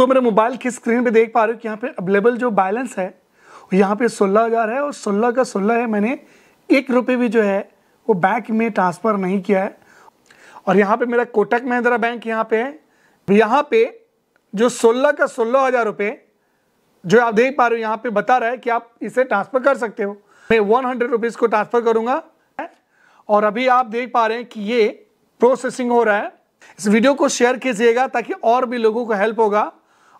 तो मेरे मोबाइल की स्क्रीन पे देख पा रहे हो कि यहाँ पे अवेलेबल जो बैलेंस है यहाँ पे सोलह हज़ार है और सोलह का सोलह है मैंने एक रुपये भी जो है वो बैंक में ट्रांसफ़र नहीं किया है और यहाँ पे मेरा कोटक महिंद्रा बैंक यहाँ पे है यहाँ पे जो सोलह का सोलह हज़ार रुपये जो आप देख पा रहे हो यहाँ पे बता रहा है कि आप इसे ट्रांसफ़र कर सकते हो मैं वन हंड्रेड को ट्रांसफ़र करूँगा और अभी आप देख पा रहे हैं कि ये प्रोसेसिंग हो रहा है इस वीडियो को शेयर कीजिएगा ताकि और भी लोगों को हेल्प होगा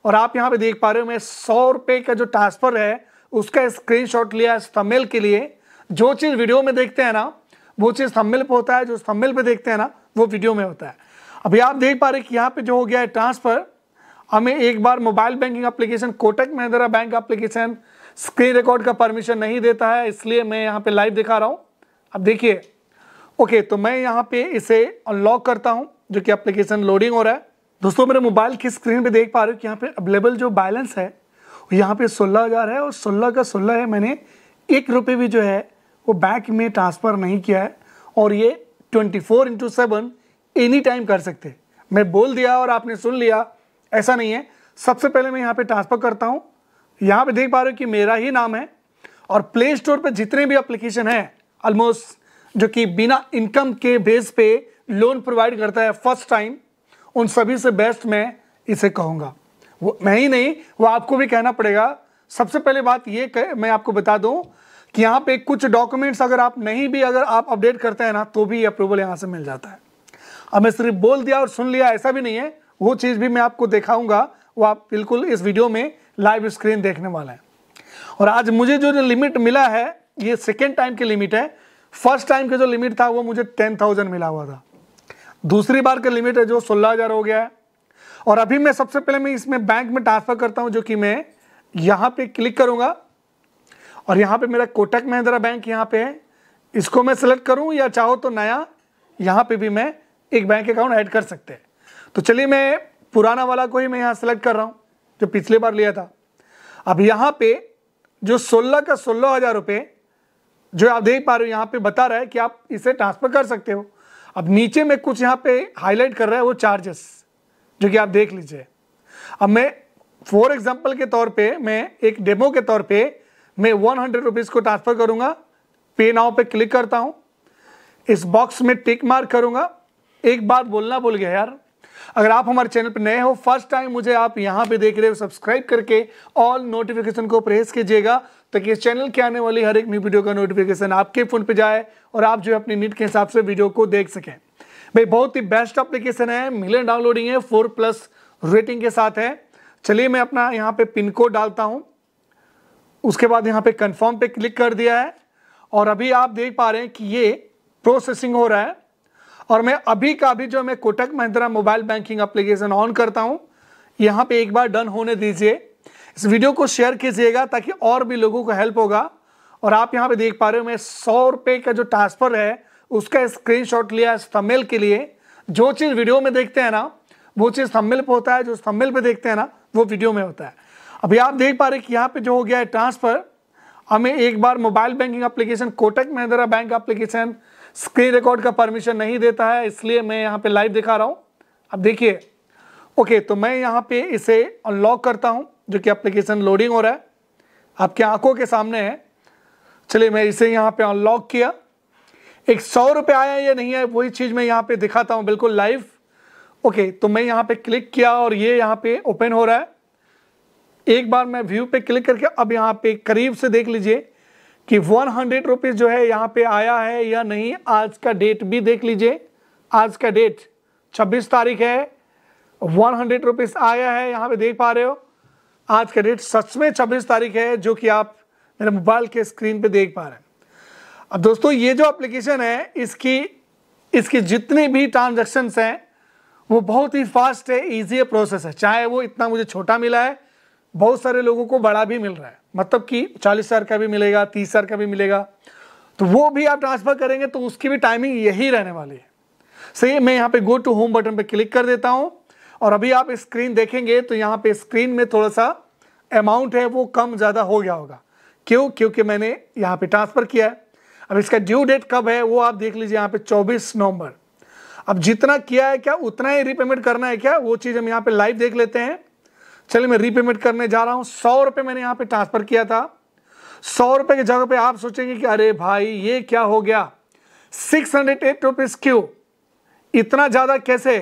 और आप यहाँ पे देख पा रहे हो मैं सौ रुपये का जो ट्रांसफ़र है उसका स्क्रीनशॉट लिया है थंबनेल के लिए जो चीज़ वीडियो में देखते हैं ना वो चीज़ थंबनेल पे होता है जो थंबनेल पे देखते हैं ना वो वीडियो में होता है अभी आप देख पा रहे कि यहाँ पे जो हो गया है ट्रांसफ़र हमें एक बार mobile banking application Kotak Mahindra bank application screen record का परमिशन नहीं देता है इसलिए मैं यहाँ पे लाइव दिखा रहा हूँ अब देखिए ओके तो मैं यहाँ पे इसे अनलॉक करता हूँ जो कि एप्लीकेशन लोडिंग हो रहा है दोस्तों मेरे मोबाइल की स्क्रीन पे देख पा रहे हो कि यहाँ पे अवेलेबल जो बैलेंस है यहाँ पे सोलह हज़ार है और सोलह का सोलह है मैंने एक रुपये भी जो है वो बैंक में ट्रांसफ़र नहीं किया है और ये twenty four into seven any time कर सकते मैं बोल दिया और आपने सुन लिया ऐसा नहीं है सबसे पहले मैं यहाँ पे ट्रांसफ़र करता हूँ यहाँ पे देख पा रहे हो कि मेरा ही नाम है और प्ले स्टोर पर जितने भी अप्लीकेशन हैं ऑलमोस्ट जो कि बिना इनकम के बेस पे लोन प्रोवाइड करता है फर्स्ट टाइम उन सभी से बेस्ट मैं इसे कहूँगा वो मैं ही नहीं वो आपको भी कहना पड़ेगा सबसे पहले बात ये कह, मैं आपको बता दूँ कि यहाँ पे कुछ डॉक्यूमेंट्स अगर आप नहीं भी अगर आप अपडेट करते हैं ना तो भी अप्रूवल यहाँ से मिल जाता है अब मैं सिर्फ बोल दिया और सुन लिया ऐसा भी नहीं है वो चीज़ भी मैं आपको दिखाऊंगा वो आप बिल्कुल इस वीडियो में लाइव स्क्रीन देखने वाला है और आज मुझे जो जो लिमिट मिला है ये सेकेंड टाइम की लिमिट है फर्स्ट टाइम का जो लिमिट था वो मुझे टेन थाउजेंड मिला हुआ था दूसरी बार का लिमिट है जो सोलह हजार हो गया है और अभी मैं सबसे पहले मैं इसमें बैंक में ट्रांसफर करता हूं जो कि मैं यहां पे क्लिक करूंगा और यहां पे मेरा कोटक महिंद्रा बैंक यहां पे है इसको मैं सिलेक्ट करूं या चाहो तो नया यहां पे भी मैं एक बैंक अकाउंट ऐड कर सकते हैं तो चलिए मैं पुराना वाला को ही मैं यहां सेलेक्ट कर रहा हूं जो पिछले बार लिया था अब यहां पे जो सोलह का सोलह हज़ार रुपये जो आप देख पा रहे हो यहां पे बता रहा है कि आप इसे ट्रांसफ़र कर सकते हो अब नीचे में कुछ यहाँ पे हाईलाइट कर रहा है वो चार्जेस जो कि आप देख लीजिए अब मैं फॉर एग्जाम्पल के तौर पे मैं एक डेमो के तौर पे मैं वन हंड्रेड रुपीज़ को ट्रांसफ़र करूँगा पे नाव पे क्लिक करता हूँ इस बॉक्स में टिक मार्क करूँगा एक बात बोलना बोल गया यार अगर आप हमारे चैनल पर नए हो फर्स्ट टाइम मुझे आप यहाँ पे देख रहे हो सब्सक्राइब करके ऑल नोटिफिकेशन को प्रेस कीजिएगा ताकि इस चैनल के आने वाली हर एक न्यू वीडियो का नोटिफिकेशन आपके फ़ोन पे जाए और आप जो है अपनी नीट के हिसाब से वीडियो को देख सकें भाई बहुत ही बेस्ट अप्लीकेशन है मिलियन डाउनलोडिंग है फोर प्लस रेटिंग के साथ है चलिए मैं अपना यहाँ पे पिन कोड डालता हूँ उसके बाद यहाँ पे कन्फर्म पे क्लिक कर दिया है और अभी आप देख पा रहे हैं कि ये प्रोसेसिंग हो रहा है और मैं अभी का अभी जो मैं Kotak Mahindra mobile banking application on करता हूँ यहाँ पे एक बार डन होने दीजिए इस वीडियो को शेयर कीजिएगा ताकि और भी लोगों को हेल्प होगा और आप यहाँ पे देख पा रहे हो मैं सौ रुपये का जो ट्रांसफ़र है उसका शॉट लिया है थंबनेल के लिए जो चीज़ वीडियो में देखते हैं ना वो चीज़ थंबनेल पर होता है जो थंबनेल पे देखते हैं ना वो वीडियो में होता है अभी आप देख पा रहे कि यहाँ पे जो हो गया है ट्रांसफ़र हमें एक बार mobile banking application Kotak Mahindra bank application screen record का परमिशन नहीं देता है इसलिए मैं यहाँ पे लाइव दिखा रहा हूँ अब देखिए ओके तो मैं यहाँ पे इसे अनलॉक करता हूँ जो कि एप्लीकेशन लोडिंग हो रहा है आपके आंखों के सामने है चलिए मैं इसे यहाँ पे अनलॉक किया एक सौ रुपये आया या नहीं आया वही चीज़ मैं यहाँ पे दिखाता हूँ बिल्कुल लाइव ओके तो मैं यहाँ पे क्लिक किया और ये यहाँ पे ओपन हो रहा है एक बार मैं व्यू पे क्लिक करके अब यहाँ पे करीब से देख लीजिए कि वन हंड्रेड रुपीज़ जो है यहाँ पे आया है या नहीं आज का डेट भी देख लीजिए आज का डेट छब्बीस तारीख है वन हंड्रेड रुपीज़ आया है यहाँ पे देख पा रहे हो आज का डेट सच में छब्बीस तारीख है जो कि आप मेरे मोबाइल के स्क्रीन पे देख पा रहे हैं अब दोस्तों ये जो एप्लीकेशन है इसकी इसके जितने भी ट्रांजेक्शन्स हैं वो बहुत ही फास्ट है ईजी प्रोसेस है चाहे वो इतना मुझे छोटा मिला है बहुत सारे लोगों को बड़ा भी मिल रहा है मतलब कि चालीस हज़ार का भी मिलेगा तीस हज़ार का भी मिलेगा तो वो भी आप ट्रांसफ़र करेंगे तो उसकी भी टाइमिंग यही रहने वाली है सही मैं यहाँ पे गो टू होम बटन पे क्लिक कर देता हूँ और अभी आप स्क्रीन देखेंगे तो यहाँ पे स्क्रीन में थोड़ा सा अमाउंट है वो कम ज़्यादा हो गया होगा क्यों क्योंकि मैंने यहाँ पे ट्रांसफ़र किया है अब इसका ड्यू डेट कब है वो आप देख लीजिए यहाँ पे 24 नवंबर अब जितना किया है क्या उतना ही रिपेमेंट करना है क्या वो चीज़ हम यहाँ पे लाइव देख लेते हैं चलिए मैं रीपेमेंट करने जा रहा हूँ सौ रुपये मैंने यहाँ पे ट्रांसफ़र किया था सौ रुपये की जगह पे आप सोचेंगे कि अरे भाई ये क्या हो गया सिक्स हंड्रेड एट रुपीज़ क्यों इतना ज़्यादा कैसे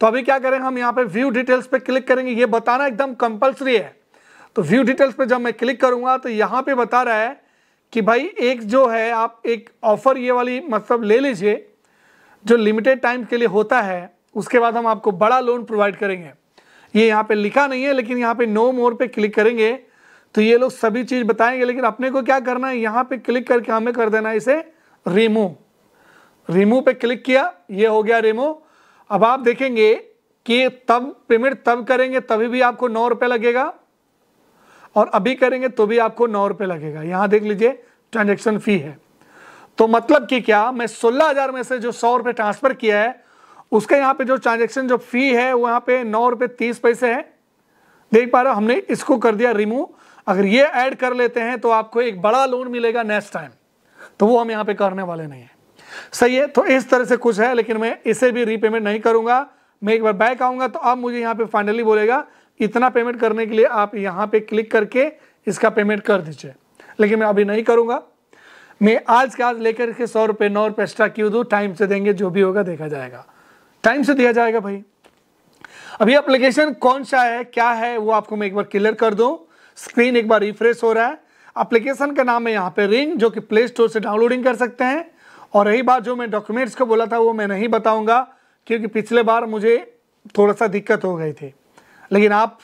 तो अभी क्या करेंगे हम यहाँ पे व्यू डिटेल्स पे क्लिक करेंगे ये बताना एकदम कंपल्सरी है तो व्यू डिटेल्स पे जब मैं क्लिक करूंगा तो यहाँ पे बता रहा है कि भाई एक जो है आप एक ऑफ़र ये वाली मतलब ले लीजिए जो लिमिटेड टाइम के लिए होता है उसके बाद हम आपको बड़ा लोन प्रोवाइड करेंगे ये यहाँ पे लिखा नहीं है लेकिन यहाँ पे नो मोर पे क्लिक करेंगे तो ये लोग सभी चीज़ बताएंगे लेकिन अपने को क्या करना है यहाँ पे क्लिक करके हमें कर देना है इसे रिमूव रिमूव पे क्लिक किया ये हो गया रिमूव अब आप देखेंगे कि तब पेमेंट तब करेंगे तभी भी आपको नौ रुपये लगेगा और अभी करेंगे तो भी आपको नौ रुपये लगेगा यहाँ देख लीजिए ट्रांजेक्शन फ़ी है तो मतलब कि क्या मैं सोलह हज़ार में से जो सौ रुपए ट्रांसफ़र किया है उसका यहाँ पे जो ट्रांजेक्शन जो फी है वो यहाँ पे नौ रुपये तीस पैसे है देख पा रहे हमने इसको कर दिया रिमूव अगर ये ऐड कर लेते हैं तो आपको एक बड़ा लोन मिलेगा नेक्स्ट टाइम तो वो हम यहाँ पे करने वाले नहीं हैं सही है तो इस तरह से कुछ है लेकिन मैं इसे भी रीपेमेंट नहीं करूँगा मैं एक बार बैक आऊँगा तो अब मुझे यहाँ पे फाइनली बोलेगा इतना पेमेंट करने के लिए आप यहाँ पे क्लिक करके इसका पेमेंट कर दीजिए लेकिन मैं अभी नहीं करूँगा मैं आज के आज लेकर के सौ रुपये नौ रुपये एक्स्ट्रा क्यों दूँ टाइम से देंगे जो भी होगा देखा जाएगा टाइम से दिया जाएगा भाई अभी एप्लीकेशन कौन सा है क्या है वो आपको मैं एक बार क्लियर कर दूं स्क्रीन एक बार रिफ्रेश हो रहा है एप्लीकेशन का नाम है यहाँ पे रिंग जो कि प्ले स्टोर से डाउनलोडिंग कर सकते हैं और रही बात जो मैं डॉक्यूमेंट्स को बोला था वो मैं नहीं बताऊंगा क्योंकि पिछले बार मुझे थोड़ा सा दिक्कत हो गई थी लेकिन आप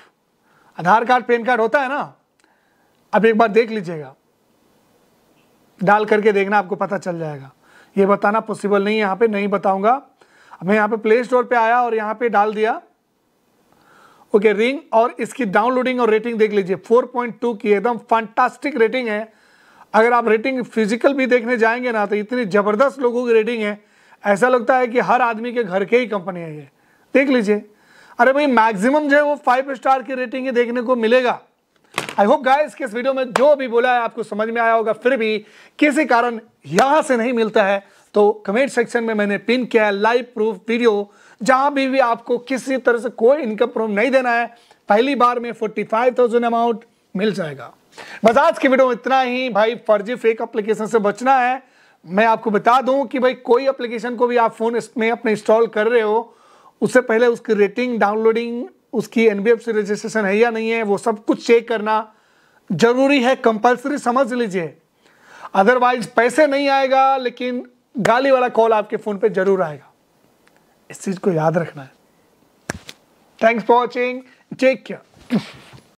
आधार कार्ड पैन कार्ड होता है ना अब एक बार देख लीजिएगा डाल करके देखना आपको पता चल जाएगा ये बताना पॉसिबल नहीं है यहाँ पे नहीं बताऊंगा मैं यहाँ पे प्ले स्टोर पे आया और यहाँ पे डाल दिया ओके okay, रिंग और इसकी डाउनलोडिंग और रेटिंग देख लीजिए 4.2 की एकदम फंटास्टिक रेटिंग है अगर आप रेटिंग फिजिकल भी देखने जाएंगे ना तो इतनी ज़बरदस्त लोगों की रेटिंग है ऐसा लगता है कि हर आदमी के घर के ही कंपनी है ये देख लीजिए अरे भाई मैक्सिमम जो है वो फाइव स्टार की रेटिंग ही देखने को मिलेगा आई होप गाइस के इस वीडियो में जो भी बोला है आपको समझ में आया होगा फिर भी किसी कारण यहां से नहीं मिलता है तो कमेंट सेक्शन में मैंने पिन किया है लाइव प्रूफ वीडियो जहां भी, भी आपको किसी तरह से कोई इनकम प्रूफ नहीं देना है पहली बार में फोर्टी फाइव थाउजेंड अमाउंट मिल जाएगा बस आज की वीडियो इतना ही भाई फर्जी फेक एप्लीकेशन से बचना है मैं आपको बता दूं कि भाई कोई एप्लीकेशन को भी आप फोन में अपने इंस्टॉल कर रहे हो उससे पहले उसकी रेटिंग डाउनलोडिंग उसकी एनबीएफसी रजिस्ट्रेशन है या नहीं है वो सब कुछ चेक करना जरूरी है कंपलसरी समझ लीजिए अदरवाइज पैसे नहीं आएगा लेकिन गाली वाला कॉल आपके फ़ोन पे जरूर आएगा इस चीज़ को याद रखना है thanks for watching take care